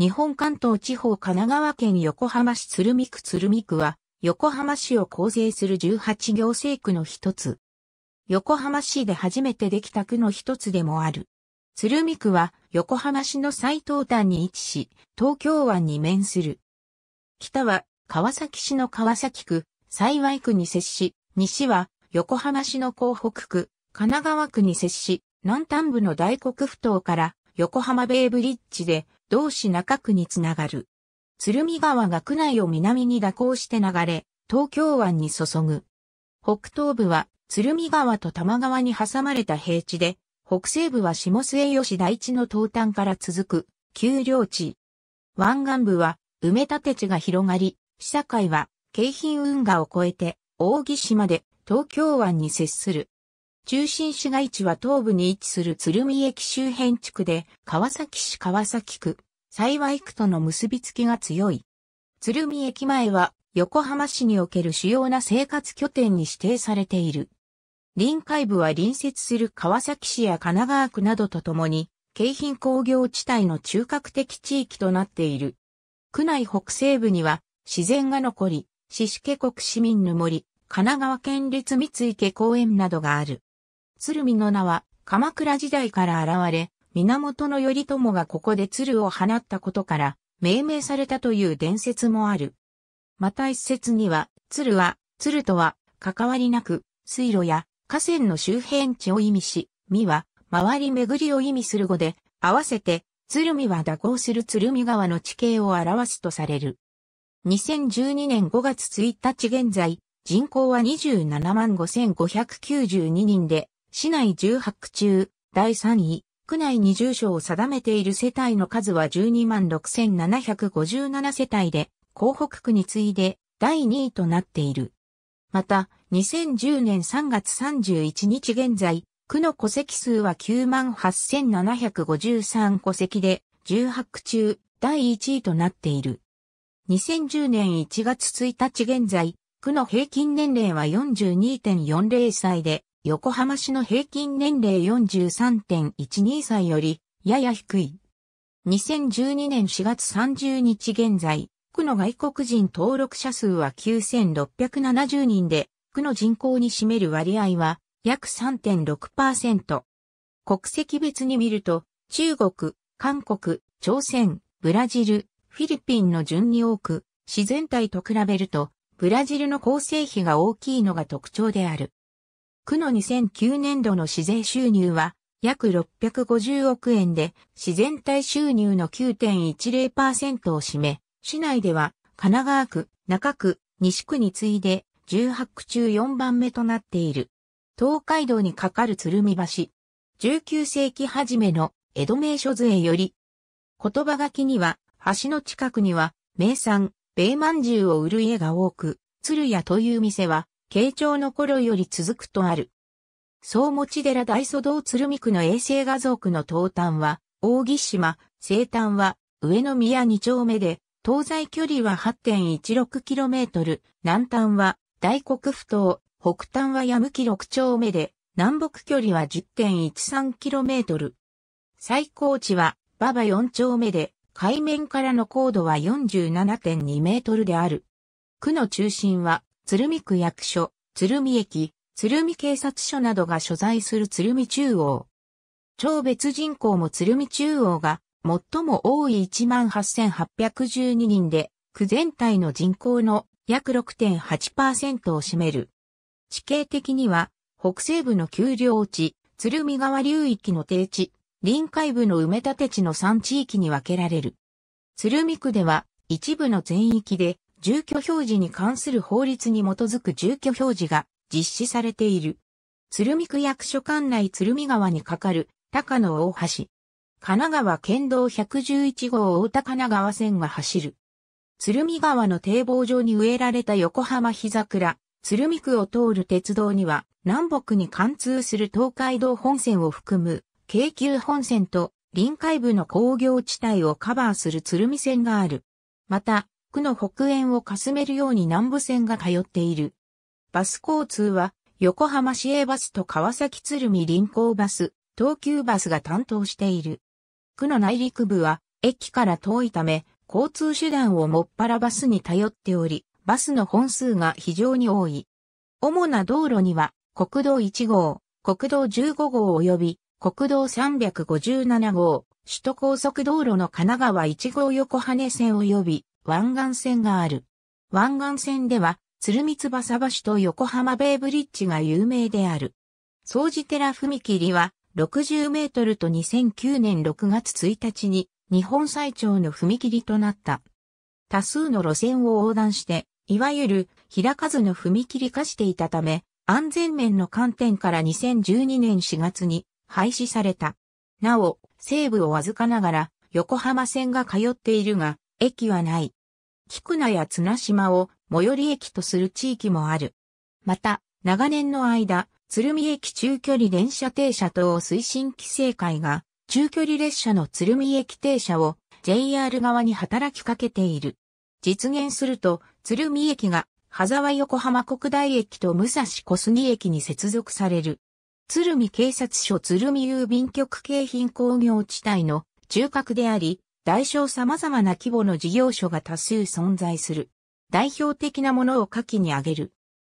日本関東地方神奈川県横浜市鶴見区鶴見区は、横浜市を構成する18行政区の一つ。横浜市で初めてできた区の一つでもある。鶴見区は横浜市の最東端に位置し、東京湾に面する。北は川崎市の川崎区、幸区に接し、西は横浜市の港北区、神奈川区に接し、南端部の大黒ふ頭から横浜ベイブリッジで同市中区につながる。鶴見川が区内を南に蛇行して流れ、東京湾に注ぐ。北東部は鶴見川と多摩川に挟まれた平地で、北西部は下末吉台地の東端から続く、丘陵地。湾岸部は埋め立て地が広がり、市境は京浜運河を越えて、大木島で東京湾に接する。中心市街地は東部に位置する鶴見駅周辺地区で、川崎市川崎区、幸い区との結びつきが強い。鶴見駅前は横浜市における主要な生活拠点に指定されている。臨海部は隣接する川崎市や神奈川区などとともに、京浜工業地帯の中核的地域となっている。区内北西部には自然が残り、四死家国市民の森、神奈川県立三井家公園などがある。鶴見の名は鎌倉時代から現れ、源頼朝がここで鶴を放ったことから、命名されたという伝説もある。また一説には、鶴は、鶴とは、関わりなく、水路や河川の周辺地を意味し、見は、回り巡りを意味する語で、合わせて、鶴見は蛇行する鶴見川の地形を表すとされる。2012年5月1日現在、人口は27万5592人で、市内18区中、第3位、区内に住所を定めている世帯の数は12万6757世帯で、江北区に次いで第2位となっている。また、2010年3月31日現在、区の戸籍数は9万8753戸籍で、18区中第1位となっている。2010年1月1日現在、区の平均年齢は42.40歳で、横浜市の平均年齢43.12歳より、やや低い。2012年4月30日現在、区の外国人登録者数は9670人で、区の人口に占める割合は約3.6%。国籍別に見ると、中国、韓国、朝鮮、ブラジル、フィリピンの順に多く、自然体と比べると、ブラジルの構成比が大きいのが特徴である。区の2009年度の市税収入は約650億円で、自然体収入の9.10%を占め、市内では神奈川区、中区、西区に次いで18区中4番目となっている。東海道に架かる鶴見橋。19世紀初めの江戸名所図へより、言葉書きには、橋の近くには、名産、米饅頭を売る家が多く、鶴屋という店は、慶長の頃より続くとある。総持寺大祖堂鶴見区の衛星画像区の東端は、大木島、西端は、上宮2丁目で、東西距離は 8.16km、南端は、大黒府島、北端は矢木6丁目で、南北距離は 10.13km。最高地は、馬場4丁目で、海面からの高度は47.2メートルである。区の中心は、鶴見区役所、鶴見駅、鶴見警察署などが所在する鶴見中央。超別人口も鶴見中央が最も多い18,812人で、区全体の人口の約6.8%を占める。地形的には、北西部の丘陵地、鶴見川流域の低地、臨海部の埋め立て地の3地域に分けられる。鶴見区では、一部の全域で住居表示に関する法律に基づく住居表示が実施されている。鶴見区役所管内鶴見川に架かる高野大橋。神奈川県道111号大田神奈川線が走る。鶴見川の堤防上に植えられた横浜日桜、鶴見区を通る鉄道には南北に貫通する東海道本線を含む京急本線と臨海部の工業地帯をカバーする鶴見線がある。また、区の北縁をかすめるように南部線が通っている。バス交通は、横浜市営バスと川崎鶴見臨港バス、東急バスが担当している。区の内陸部は、駅から遠いため、交通手段をもっぱらバスに頼っており、バスの本数が非常に多い。主な道路には、国道1号、国道15号及び国道357号、首都高速道路の神奈川1号横羽線及び湾岸線がある。湾岸線では、鶴見翼橋と横浜ベイブリッジが有名である。総寺寺踏切は、60メートルと2009年6月1日に、日本最長の踏切となった。多数の路線を横断して、いわゆる、開かずの踏切化していたため、安全面の観点から2012年4月に廃止された。なお、西部をわずかながら横浜線が通っているが、駅はない。菊名や綱島を最寄り駅とする地域もある。また、長年の間、鶴見駅中距離電車停車等推進規制会が、中距離列車の鶴見駅停車を JR 側に働きかけている。実現すると、鶴見駅が、羽沢横浜国大駅と武蔵小杉駅に接続される。鶴見警察署鶴見郵便局京浜工業地帯の中核であり、大小様々な規模の事業所が多数存在する。代表的なものを下記に挙げる。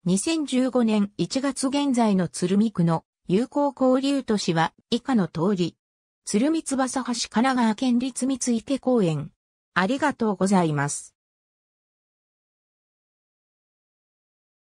2015年1月現在の鶴見区の友好交流都市は以下の通り。鶴見翼橋神奈川県立三池公園。ありがとうございます。